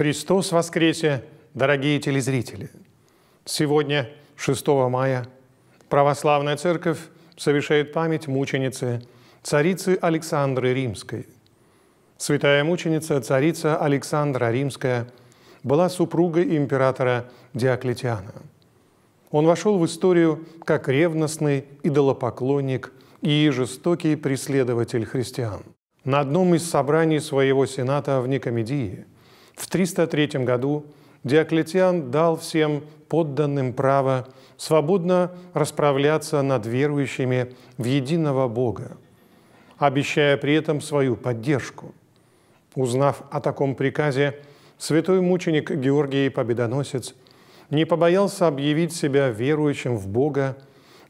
Христос воскресе, дорогие телезрители! Сегодня, 6 мая, Православная Церковь совершает память мученицы, царицы Александры Римской. Святая мученица, царица Александра Римская, была супругой императора Диоклетиана. Он вошел в историю как ревностный идолопоклонник и жестокий преследователь христиан. На одном из собраний своего сената в Никомедии – в 303 году Диоклетиан дал всем подданным право свободно расправляться над верующими в единого Бога, обещая при этом свою поддержку. Узнав о таком приказе, святой мученик Георгий Победоносец не побоялся объявить себя верующим в Бога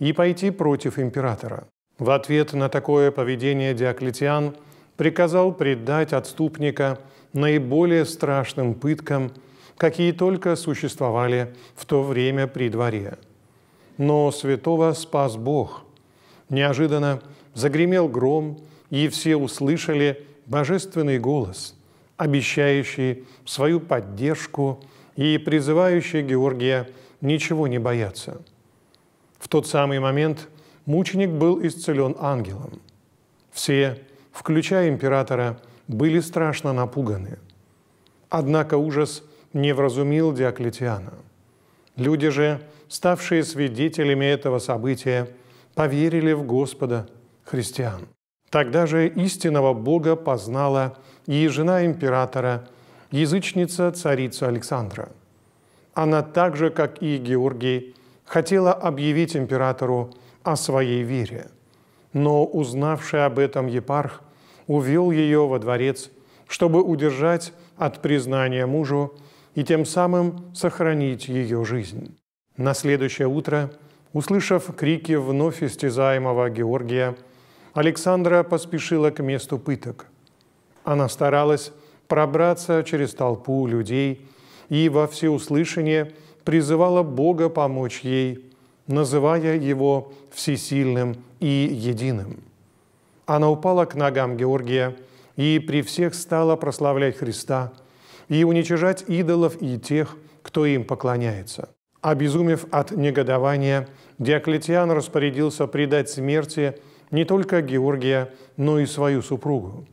и пойти против императора. В ответ на такое поведение Диоклетиан приказал предать отступника – наиболее страшным пыткам, какие только существовали в то время при дворе. Но святого спас Бог. Неожиданно загремел гром, и все услышали божественный голос, обещающий свою поддержку и призывающий Георгия ничего не бояться. В тот самый момент мученик был исцелен ангелом. Все, включая императора, были страшно напуганы. Однако ужас не вразумил Диоклетиана. Люди же, ставшие свидетелями этого события, поверили в Господа христиан. Тогда же истинного Бога познала и жена императора, язычница царица Александра. Она так же, как и Георгий, хотела объявить императору о своей вере. Но узнавший об этом епарх – увел ее во дворец, чтобы удержать от признания мужу и тем самым сохранить ее жизнь. На следующее утро, услышав крики вновь истязаемого Георгия, Александра поспешила к месту пыток. Она старалась пробраться через толпу людей и во всеуслышание призывала Бога помочь ей, называя его всесильным и единым. Она упала к ногам Георгия и при всех стала прославлять Христа и уничижать идолов и тех, кто им поклоняется. Обезумев от негодования, Диоклетиан распорядился предать смерти не только Георгия, но и свою супругу.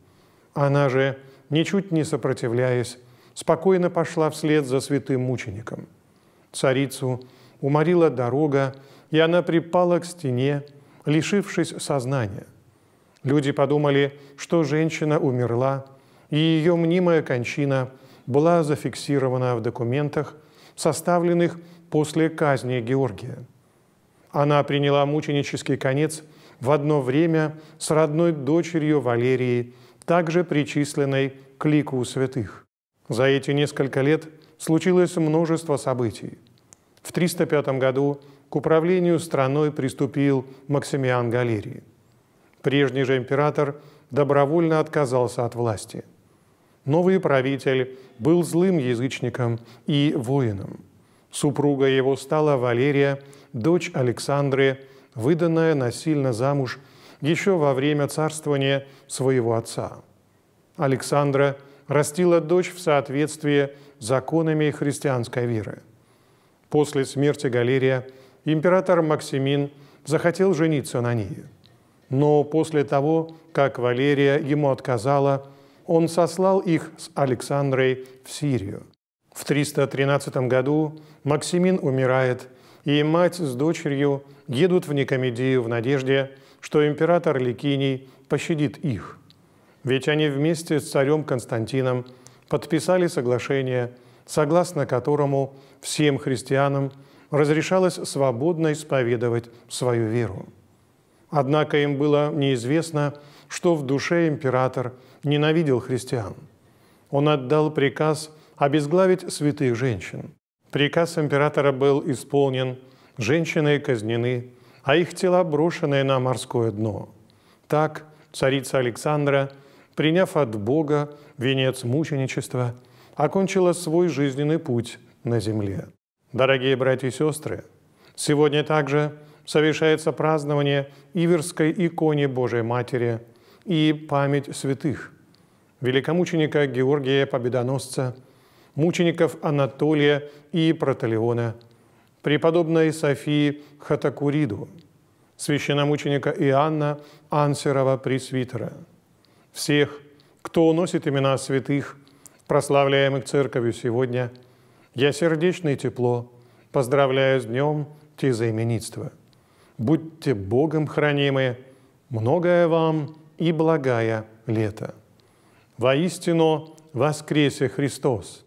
Она же, ничуть не сопротивляясь, спокойно пошла вслед за святым мучеником. Царицу уморила дорога, и она припала к стене, лишившись сознания – Люди подумали, что женщина умерла, и ее мнимая кончина была зафиксирована в документах, составленных после казни Георгия. Она приняла мученический конец в одно время с родной дочерью Валерии, также причисленной к лику святых. За эти несколько лет случилось множество событий. В 305 году к управлению страной приступил Максимиан Галерий – Прежний же император добровольно отказался от власти. Новый правитель был злым язычником и воином. Супруга его стала Валерия, дочь Александры, выданная насильно замуж еще во время царствования своего отца. Александра растила дочь в соответствии с законами христианской веры. После смерти Галерия император Максимин захотел жениться на ней – но после того, как Валерия ему отказала, он сослал их с Александрой в Сирию. В 313 году Максимин умирает, и мать с дочерью едут в Никомедию в надежде, что император Ликиний пощадит их. Ведь они вместе с царем Константином подписали соглашение, согласно которому всем христианам разрешалось свободно исповедовать свою веру. Однако им было неизвестно, что в душе император ненавидел христиан. Он отдал приказ обезглавить святых женщин. Приказ императора был исполнен, женщины казнены, а их тела брошены на морское дно. Так царица Александра, приняв от Бога венец мученичества, окончила свой жизненный путь на земле. Дорогие братья и сестры, сегодня также совершается празднование Иверской иконе Божией Матери и память святых великомученика Георгия Победоносца, мучеников Анатолия и Проталиона, преподобной Софии Хатакуриду, священномученика Иоанна Ансерова Пресвитера, всех, кто носит имена святых, прославляемых Церковью сегодня, я сердечно и тепло поздравляю с днем тезаименитства будьте Богом хранимы, многое вам и благая лето. Воистину воскресе Христос,